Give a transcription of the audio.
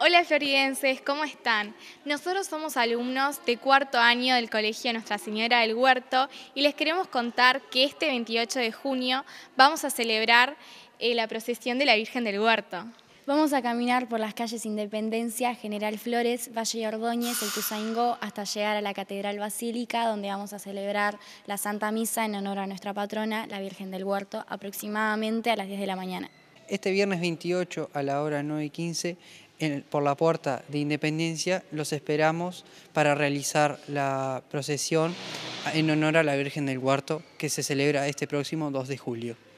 Hola floridenses, ¿cómo están? Nosotros somos alumnos de cuarto año del Colegio Nuestra Señora del Huerto y les queremos contar que este 28 de junio vamos a celebrar eh, la procesión de la Virgen del Huerto. Vamos a caminar por las calles Independencia, General Flores, Valle de Ordóñez, El Tuzaingó, hasta llegar a la Catedral Basílica, donde vamos a celebrar la Santa Misa en honor a nuestra patrona, la Virgen del Huerto, aproximadamente a las 10 de la mañana este viernes 28 a la hora 9 y 15 por la puerta de Independencia los esperamos para realizar la procesión en honor a la Virgen del Huarto que se celebra este próximo 2 de julio.